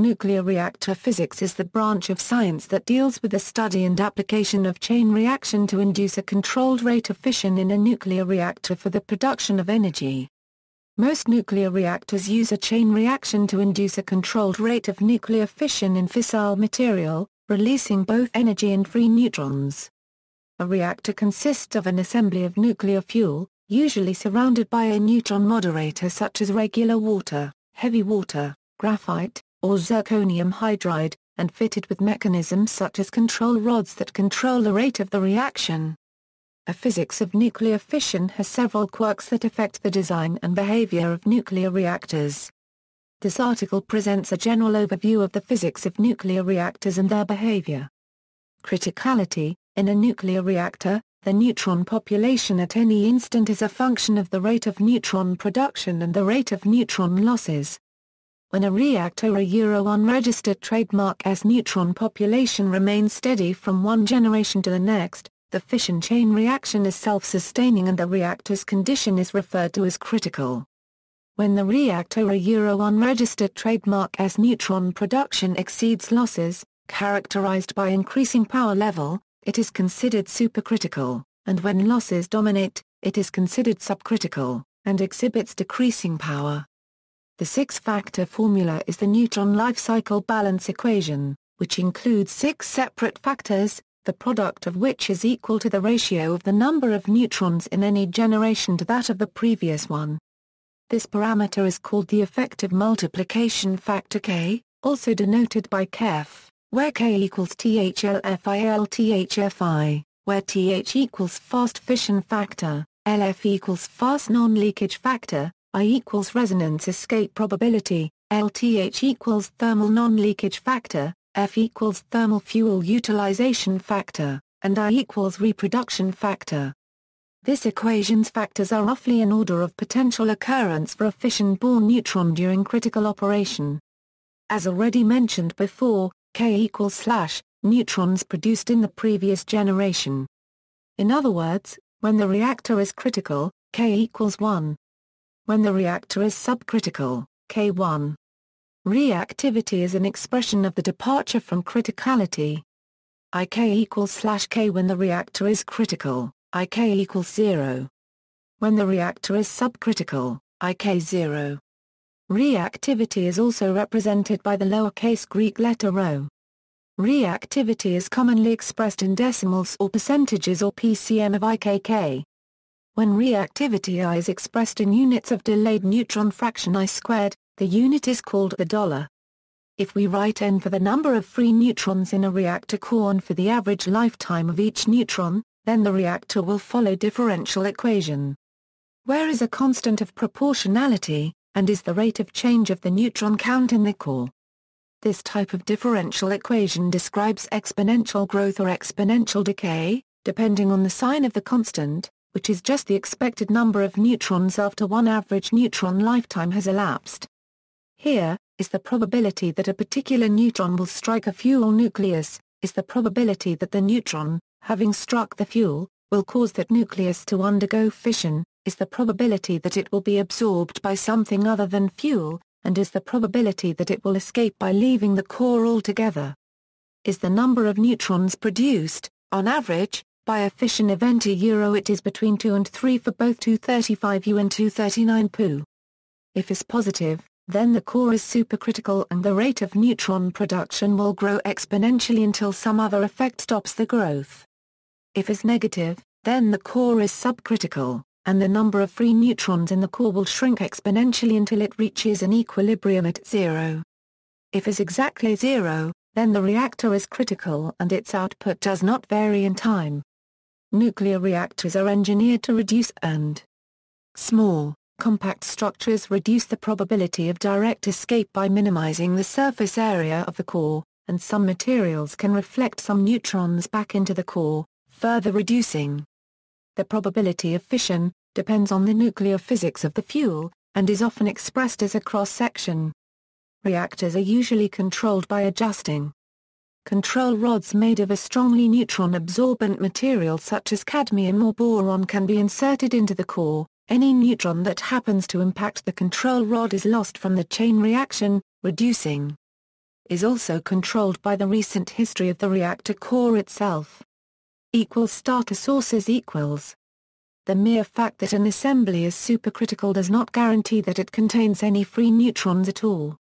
Nuclear reactor physics is the branch of science that deals with the study and application of chain reaction to induce a controlled rate of fission in a nuclear reactor for the production of energy. Most nuclear reactors use a chain reaction to induce a controlled rate of nuclear fission in fissile material, releasing both energy and free neutrons. A reactor consists of an assembly of nuclear fuel, usually surrounded by a neutron moderator such as regular water, heavy water, graphite, or zirconium hydride, and fitted with mechanisms such as control rods that control the rate of the reaction. A physics of nuclear fission has several quirks that affect the design and behavior of nuclear reactors. This article presents a general overview of the physics of nuclear reactors and their behavior. Criticality In a nuclear reactor, the neutron population at any instant is a function of the rate of neutron production and the rate of neutron losses, when a react or a euro unregistered trademark S neutron population remains steady from one generation to the next, the fission chain reaction is self-sustaining and the reactor's condition is referred to as critical. When the reactor or a euro unregistered trademark S neutron production exceeds losses, characterized by increasing power level, it is considered supercritical, and when losses dominate, it is considered subcritical, and exhibits decreasing power. The six-factor formula is the neutron life cycle balance equation, which includes six separate factors, the product of which is equal to the ratio of the number of neutrons in any generation to that of the previous one. This parameter is called the effective multiplication factor K, also denoted by KEF, where K equals THLFILTHFI, where TH equals fast fission factor, LF equals fast non-leakage factor, I equals resonance escape probability, LTH equals thermal non-leakage factor, F equals thermal fuel utilization factor, and I equals reproduction factor. This equation's factors are roughly an order of potential occurrence for a fission-born neutron during critical operation. As already mentioned before, K equals slash, neutrons produced in the previous generation. In other words, when the reactor is critical, K equals 1, when the reactor is subcritical, K1. Reactivity is an expression of the departure from criticality. IK equals slash K when the reactor is critical, IK equals 0. When the reactor is subcritical, IK 0. Reactivity is also represented by the lowercase Greek letter rho. Reactivity is commonly expressed in decimals or percentages or PCM of IKK. When reactivity I is expressed in units of delayed neutron fraction I squared, the unit is called the dollar. If we write n for the number of free neutrons in a reactor core and for the average lifetime of each neutron, then the reactor will follow differential equation. Where is a constant of proportionality, and is the rate of change of the neutron count in the core? This type of differential equation describes exponential growth or exponential decay, depending on the sign of the constant, which is just the expected number of neutrons after one average neutron lifetime has elapsed. Here, is the probability that a particular neutron will strike a fuel nucleus, is the probability that the neutron, having struck the fuel, will cause that nucleus to undergo fission, is the probability that it will be absorbed by something other than fuel, and is the probability that it will escape by leaving the core altogether. Is the number of neutrons produced, on average, by a fission event a euro it is between 2 and 3 for both 235 U and 239 Pu. If is positive, then the core is supercritical and the rate of neutron production will grow exponentially until some other effect stops the growth. If is negative, then the core is subcritical, and the number of free neutrons in the core will shrink exponentially until it reaches an equilibrium at zero. If is exactly zero, then the reactor is critical and its output does not vary in time. Nuclear reactors are engineered to reduce and small, compact structures reduce the probability of direct escape by minimizing the surface area of the core, and some materials can reflect some neutrons back into the core, further reducing the probability of fission, depends on the nuclear physics of the fuel, and is often expressed as a cross-section. Reactors are usually controlled by adjusting Control rods made of a strongly neutron-absorbent material such as cadmium or boron can be inserted into the core. Any neutron that happens to impact the control rod is lost from the chain reaction, reducing is also controlled by the recent history of the reactor core itself. Equals starter sources equals. The mere fact that an assembly is supercritical does not guarantee that it contains any free neutrons at all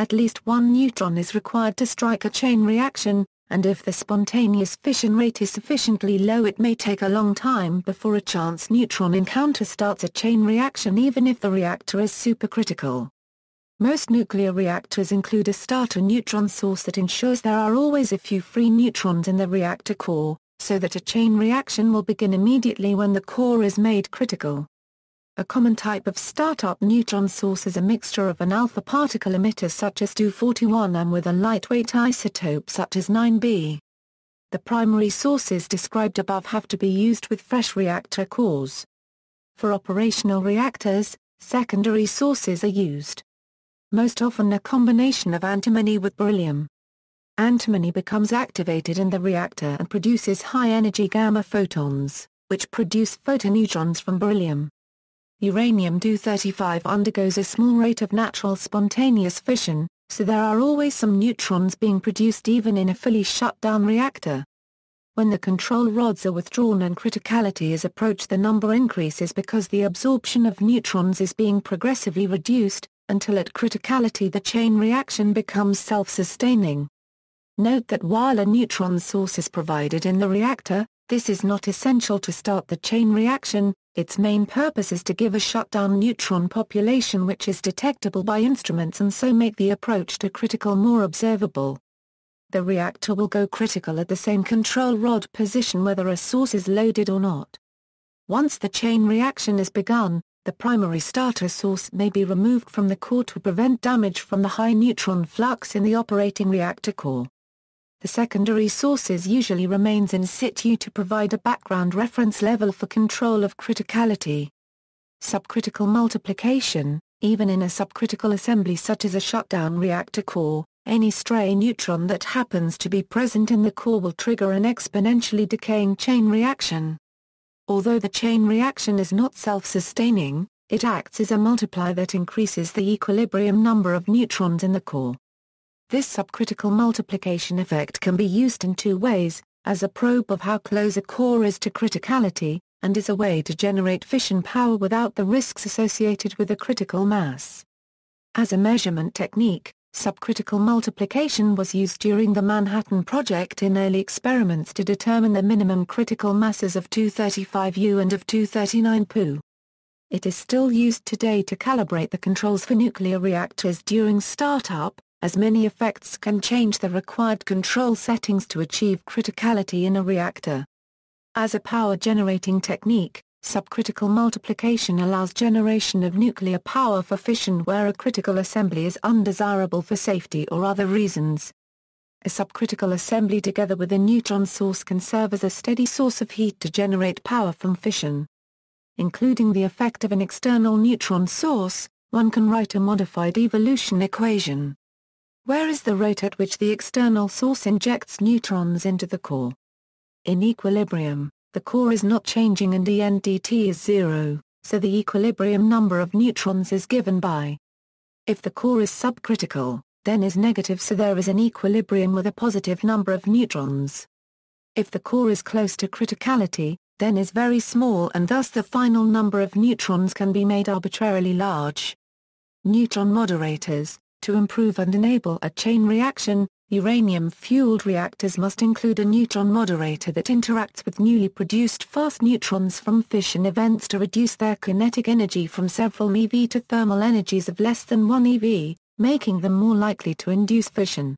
at least one neutron is required to strike a chain reaction, and if the spontaneous fission rate is sufficiently low it may take a long time before a chance neutron encounter starts a chain reaction even if the reactor is supercritical. Most nuclear reactors include a starter neutron source that ensures there are always a few free neutrons in the reactor core, so that a chain reaction will begin immediately when the core is made critical. A common type of startup neutron source is a mixture of an alpha particle emitter such as Du-41m with a lightweight isotope such as 9B. The primary sources described above have to be used with fresh reactor cores. For operational reactors, secondary sources are used. Most often a combination of antimony with beryllium. Antimony becomes activated in the reactor and produces high-energy gamma photons, which produce photoneutrons from beryllium. Uranium-235 undergoes a small rate of natural spontaneous fission, so there are always some neutrons being produced even in a fully shut-down reactor. When the control rods are withdrawn and criticality is approached the number increases because the absorption of neutrons is being progressively reduced, until at criticality the chain reaction becomes self-sustaining. Note that while a neutron source is provided in the reactor, this is not essential to start the chain reaction, its main purpose is to give a shutdown neutron population which is detectable by instruments and so make the approach to critical more observable. The reactor will go critical at the same control rod position whether a source is loaded or not. Once the chain reaction is begun, the primary starter source may be removed from the core to prevent damage from the high neutron flux in the operating reactor core. The secondary sources usually remains in situ to provide a background reference level for control of criticality. Subcritical multiplication, even in a subcritical assembly such as a shutdown reactor core, any stray neutron that happens to be present in the core will trigger an exponentially decaying chain reaction. Although the chain reaction is not self-sustaining, it acts as a multiplier that increases the equilibrium number of neutrons in the core. This subcritical multiplication effect can be used in two ways, as a probe of how close a core is to criticality, and is a way to generate fission power without the risks associated with a critical mass. As a measurement technique, subcritical multiplication was used during the Manhattan Project in early experiments to determine the minimum critical masses of 235 U and of 239 Pu. It is still used today to calibrate the controls for nuclear reactors during startup, as many effects can change the required control settings to achieve criticality in a reactor. As a power-generating technique, subcritical multiplication allows generation of nuclear power for fission where a critical assembly is undesirable for safety or other reasons. A subcritical assembly together with a neutron source can serve as a steady source of heat to generate power from fission. Including the effect of an external neutron source, one can write a modified evolution equation where is the rate at which the external source injects neutrons into the core. In equilibrium, the core is not changing and ENDT is zero, so the equilibrium number of neutrons is given by. If the core is subcritical, then is negative so there is an equilibrium with a positive number of neutrons. If the core is close to criticality, then is very small and thus the final number of neutrons can be made arbitrarily large. Neutron moderators, to improve and enable a chain reaction, uranium-fueled reactors must include a neutron moderator that interacts with newly produced fast neutrons from fission events to reduce their kinetic energy from several MeV to thermal energies of less than 1 eV, making them more likely to induce fission.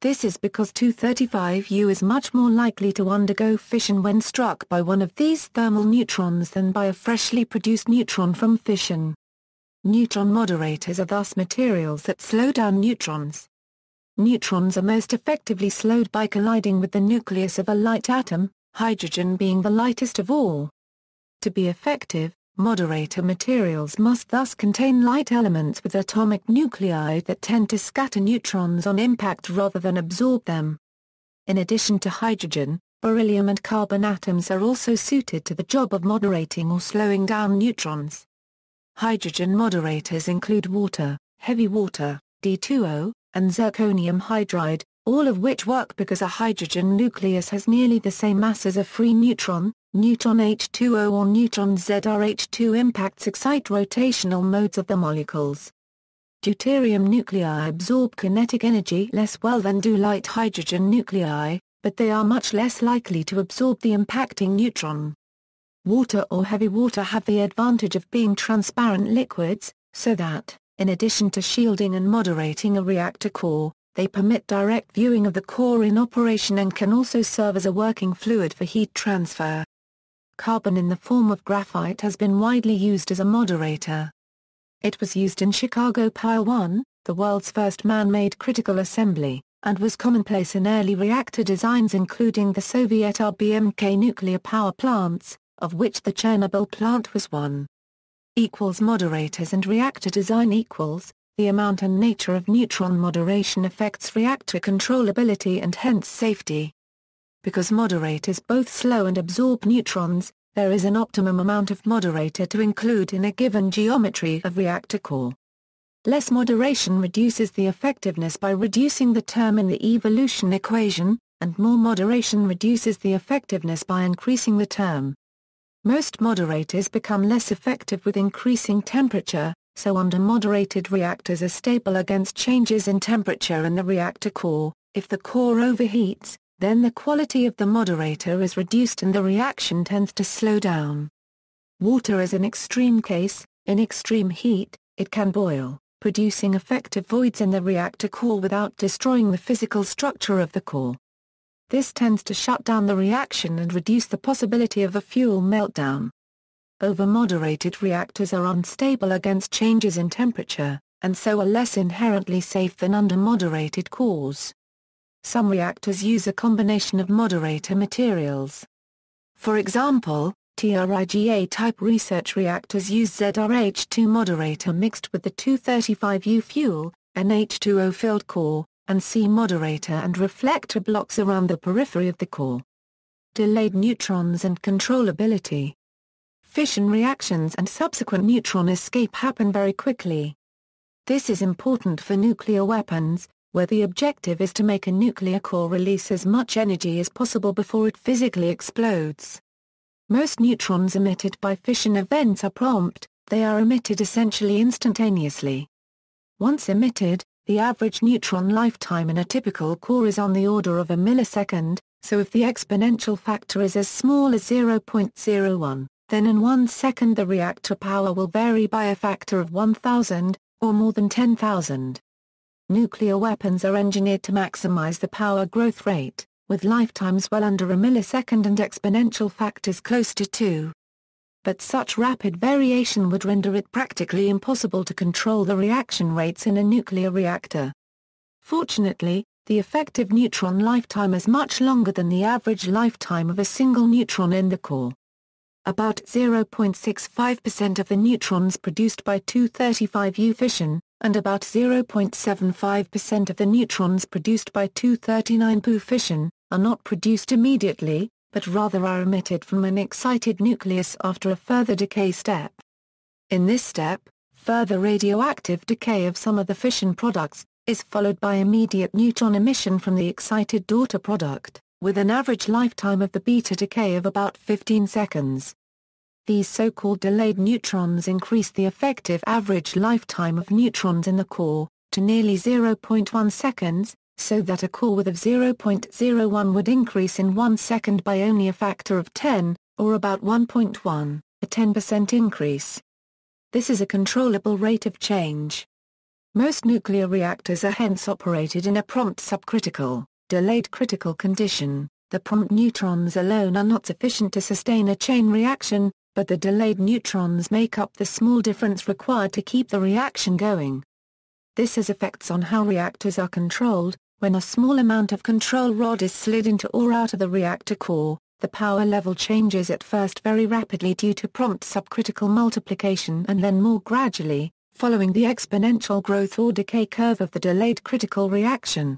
This is because 235U is much more likely to undergo fission when struck by one of these thermal neutrons than by a freshly produced neutron from fission. Neutron moderators are thus materials that slow down neutrons. Neutrons are most effectively slowed by colliding with the nucleus of a light atom, hydrogen being the lightest of all. To be effective, moderator materials must thus contain light elements with atomic nuclei that tend to scatter neutrons on impact rather than absorb them. In addition to hydrogen, beryllium and carbon atoms are also suited to the job of moderating or slowing down neutrons. Hydrogen moderators include water, heavy water, D2O, and zirconium hydride, all of which work because a hydrogen nucleus has nearly the same mass as a free neutron, neutron H2O or neutron ZrH2 impacts excite rotational modes of the molecules. Deuterium nuclei absorb kinetic energy less well than do light hydrogen nuclei, but they are much less likely to absorb the impacting neutron. Water or heavy water have the advantage of being transparent liquids, so that, in addition to shielding and moderating a reactor core, they permit direct viewing of the core in operation and can also serve as a working fluid for heat transfer. Carbon in the form of graphite has been widely used as a moderator. It was used in Chicago Pile 1, the world's first man-made critical assembly, and was commonplace in early reactor designs including the Soviet RBMK nuclear power plants, of which the Chernobyl plant was one. Equals moderators and reactor design equals, the amount and nature of neutron moderation affects reactor controllability and hence safety. Because moderators both slow and absorb neutrons, there is an optimum amount of moderator to include in a given geometry of reactor core. Less moderation reduces the effectiveness by reducing the term in the evolution equation, and more moderation reduces the effectiveness by increasing the term. Most moderators become less effective with increasing temperature, so under-moderated reactors are stable against changes in temperature in the reactor core. If the core overheats, then the quality of the moderator is reduced and the reaction tends to slow down. Water is an extreme case, in extreme heat, it can boil, producing effective voids in the reactor core without destroying the physical structure of the core. This tends to shut down the reaction and reduce the possibility of a fuel meltdown. Overmoderated reactors are unstable against changes in temperature, and so are less inherently safe than under-moderated cores. Some reactors use a combination of moderator materials. For example, TRIGA-type research reactors use ZRH2 moderator mixed with the 235U fuel, an H2O-filled core, and see moderator and reflector blocks around the periphery of the core. Delayed neutrons and controllability. Fission reactions and subsequent neutron escape happen very quickly. This is important for nuclear weapons, where the objective is to make a nuclear core release as much energy as possible before it physically explodes. Most neutrons emitted by fission events are prompt, they are emitted essentially instantaneously. Once emitted, the average neutron lifetime in a typical core is on the order of a millisecond, so if the exponential factor is as small as 0.01, then in one second the reactor power will vary by a factor of 1,000, or more than 10,000. Nuclear weapons are engineered to maximize the power growth rate, with lifetimes well under a millisecond and exponential factors close to 2 but such rapid variation would render it practically impossible to control the reaction rates in a nuclear reactor. Fortunately, the effective neutron lifetime is much longer than the average lifetime of a single neutron in the core. About 0.65% of the neutrons produced by 235U fission, and about 0.75% of the neutrons produced by 239Pu fission, are not produced immediately, but rather are emitted from an excited nucleus after a further decay step. In this step, further radioactive decay of some of the fission products, is followed by immediate neutron emission from the excited daughter product, with an average lifetime of the beta decay of about 15 seconds. These so-called delayed neutrons increase the effective average lifetime of neutrons in the core, to nearly 0.1 seconds, so that a core width of 0.01 would increase in one second by only a factor of 10, or about 1.1, a 10% increase. This is a controllable rate of change. Most nuclear reactors are hence operated in a prompt subcritical, delayed critical condition. The prompt neutrons alone are not sufficient to sustain a chain reaction, but the delayed neutrons make up the small difference required to keep the reaction going. This has effects on how reactors are controlled, when a small amount of control rod is slid into or out of the reactor core, the power level changes at first very rapidly due to prompt subcritical multiplication and then more gradually, following the exponential growth or decay curve of the delayed critical reaction.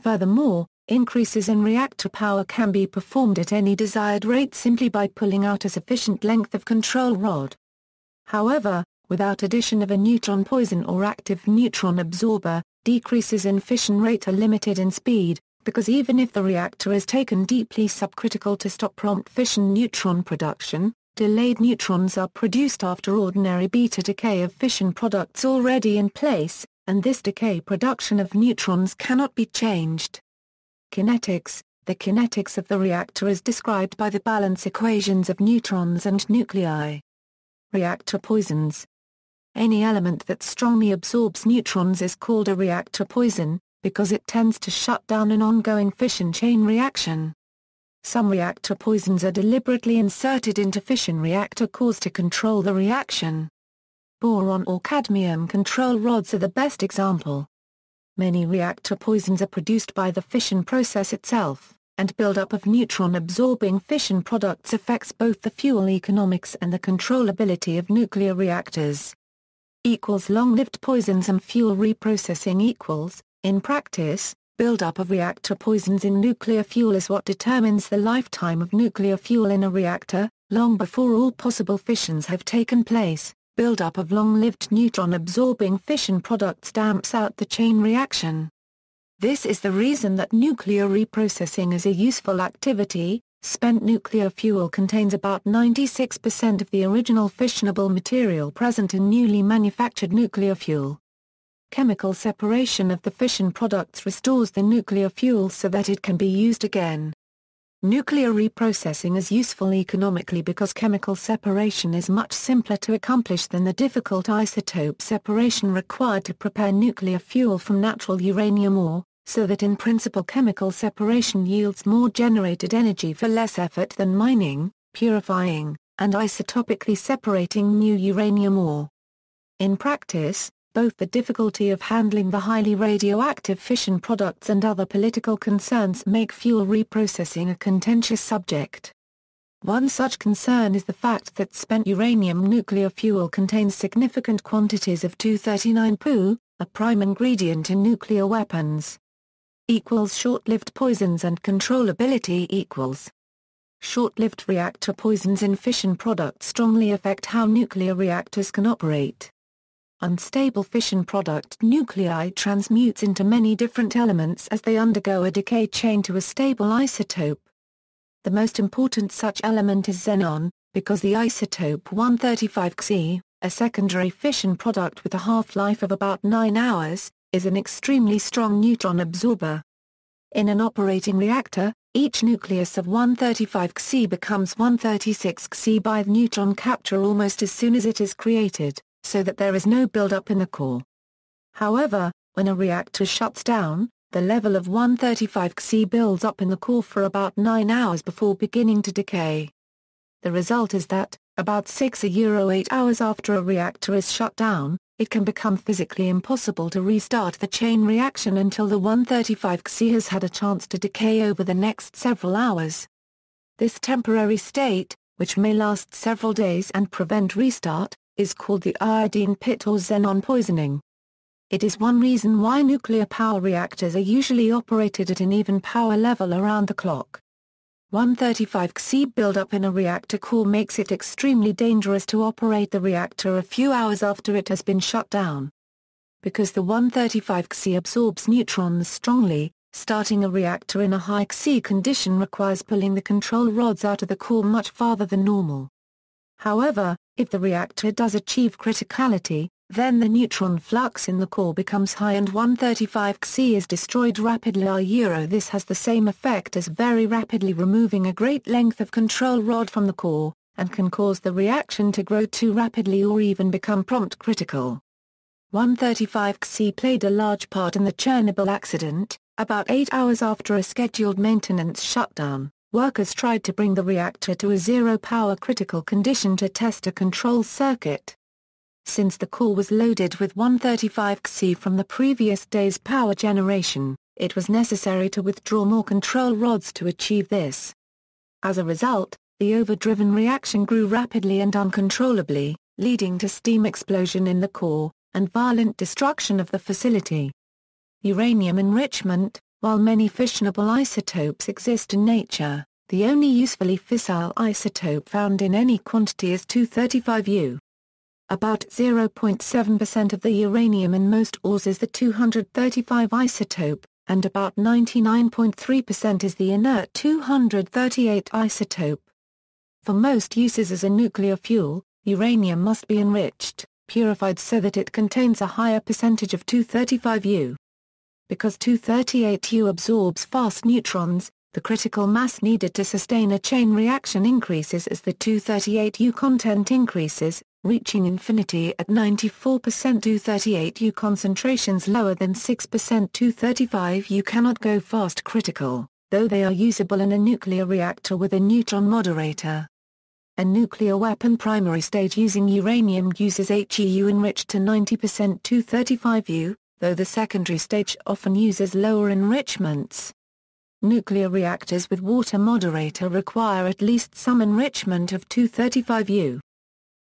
Furthermore, increases in reactor power can be performed at any desired rate simply by pulling out a sufficient length of control rod. However, without addition of a neutron poison or active neutron absorber, decreases in fission rate are limited in speed, because even if the reactor is taken deeply subcritical to stop prompt fission neutron production, delayed neutrons are produced after ordinary beta decay of fission products already in place, and this decay production of neutrons cannot be changed. Kinetics The kinetics of the reactor is described by the balance equations of neutrons and nuclei. Reactor poisons any element that strongly absorbs neutrons is called a reactor poison, because it tends to shut down an ongoing fission chain reaction. Some reactor poisons are deliberately inserted into fission reactor cores to control the reaction. Boron or cadmium control rods are the best example. Many reactor poisons are produced by the fission process itself, and buildup of neutron-absorbing fission products affects both the fuel economics and the controllability of nuclear reactors equals long-lived poisons and fuel reprocessing equals, in practice, buildup of reactor poisons in nuclear fuel is what determines the lifetime of nuclear fuel in a reactor, long before all possible fissions have taken place. Buildup of long-lived neutron-absorbing fission products damps out the chain reaction. This is the reason that nuclear reprocessing is a useful activity, Spent nuclear fuel contains about 96% of the original fissionable material present in newly manufactured nuclear fuel. Chemical separation of the fission products restores the nuclear fuel so that it can be used again. Nuclear reprocessing is useful economically because chemical separation is much simpler to accomplish than the difficult isotope separation required to prepare nuclear fuel from natural uranium ore, so that in principle chemical separation yields more generated energy for less effort than mining, purifying, and isotopically separating new uranium ore. In practice, both the difficulty of handling the highly radioactive fission products and other political concerns make fuel reprocessing a contentious subject. One such concern is the fact that spent uranium nuclear fuel contains significant quantities of 239 Pu, a prime ingredient in nuclear weapons equals short-lived poisons and controllability equals Short-lived reactor poisons in fission products strongly affect how nuclear reactors can operate. Unstable fission product nuclei transmutes into many different elements as they undergo a decay chain to a stable isotope. The most important such element is xenon, because the isotope 135Xe, a secondary fission product with a half-life of about 9 hours, is an extremely strong neutron absorber. In an operating reactor, each nucleus of 135 Xe becomes 136 Xe by neutron capture almost as soon as it is created, so that there is no buildup in the core. However, when a reactor shuts down, the level of 135 Xe builds up in the core for about 9 hours before beginning to decay. The result is that, about 6 or 8 hours after a reactor is shut down, it can become physically impossible to restart the chain reaction until the 135Xe has had a chance to decay over the next several hours. This temporary state, which may last several days and prevent restart, is called the iodine pit or xenon poisoning. It is one reason why nuclear power reactors are usually operated at an even power level around the clock. 135 Xe buildup in a reactor core makes it extremely dangerous to operate the reactor a few hours after it has been shut down. Because the 135 Xe absorbs neutrons strongly, starting a reactor in a high Xe condition requires pulling the control rods out of the core much farther than normal. However, if the reactor does achieve criticality, then the neutron flux in the core becomes high and 135 Xe is destroyed rapidly Euro this has the same effect as very rapidly removing a great length of control rod from the core, and can cause the reaction to grow too rapidly or even become prompt critical. 135 Xe played a large part in the Chernobyl accident, about eight hours after a scheduled maintenance shutdown. Workers tried to bring the reactor to a zero-power critical condition to test a control circuit since the core was loaded with 135 xc from the previous day's power generation, it was necessary to withdraw more control rods to achieve this. As a result, the overdriven reaction grew rapidly and uncontrollably, leading to steam explosion in the core, and violent destruction of the facility. Uranium enrichment, while many fissionable isotopes exist in nature, the only usefully fissile isotope found in any quantity is 235U. About 0.7% of the uranium in most ores is the 235 isotope, and about 99.3% is the inert 238 isotope. For most uses as a nuclear fuel, uranium must be enriched, purified so that it contains a higher percentage of 235U. Because 238U absorbs fast neutrons, the critical mass needed to sustain a chain reaction increases as the 238U content increases, reaching infinity at 94% to 38 U concentrations lower than 6% to 35 U cannot go fast critical, though they are usable in a nuclear reactor with a neutron moderator. A nuclear weapon primary stage using uranium uses HEU enriched to 90% to 35 U, though the secondary stage often uses lower enrichments. Nuclear reactors with water moderator require at least some enrichment of 235U.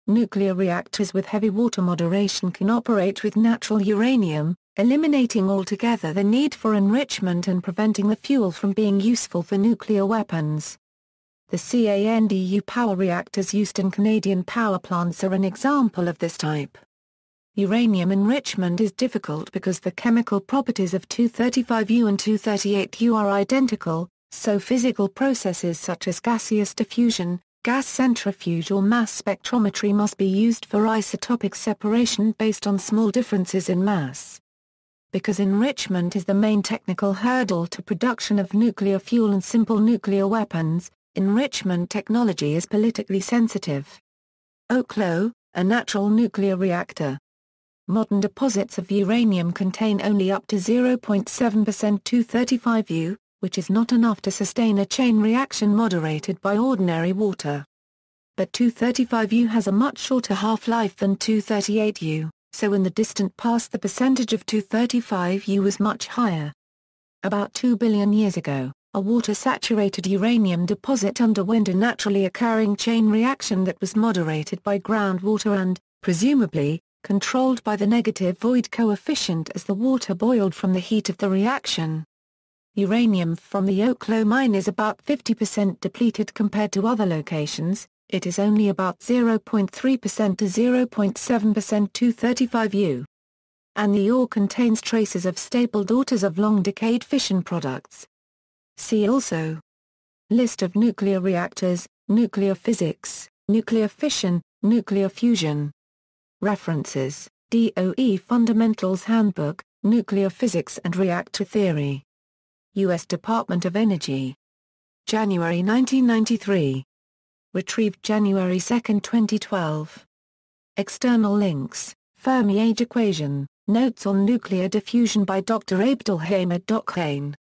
Nuclear reactors with heavy water moderation can operate with natural uranium, eliminating altogether the need for enrichment and preventing the fuel from being useful for nuclear weapons. The CANDU power reactors used in Canadian power plants are an example of this type. Uranium enrichment is difficult because the chemical properties of 235U and 238U are identical, so physical processes such as gaseous diffusion, Gas centrifuge or mass spectrometry must be used for isotopic separation based on small differences in mass. Because enrichment is the main technical hurdle to production of nuclear fuel and simple nuclear weapons, enrichment technology is politically sensitive. Oklo, a natural nuclear reactor. Modern deposits of uranium contain only up to 0.7% 235U, which is not enough to sustain a chain reaction moderated by ordinary water. But 235U has a much shorter half-life than 238U, so in the distant past the percentage of 235U was much higher. About 2 billion years ago, a water-saturated uranium deposit underwent a naturally occurring chain reaction that was moderated by groundwater and, presumably, controlled by the negative void coefficient as the water boiled from the heat of the reaction. Uranium from the Oklo mine is about 50% depleted compared to other locations, it is only about 0.3% to 0.7% 235 U. And the ore contains traces of stable daughters of long-decayed fission products. See also List of nuclear reactors, nuclear physics, nuclear fission, nuclear fusion. References, DOE Fundamentals Handbook, Nuclear Physics and Reactor Theory. U.S. Department of Energy. January 1993. Retrieved January 2, 2012. External links, Fermi-Age equation, notes on nuclear diffusion by Dr. Abdelhamer Dokhane.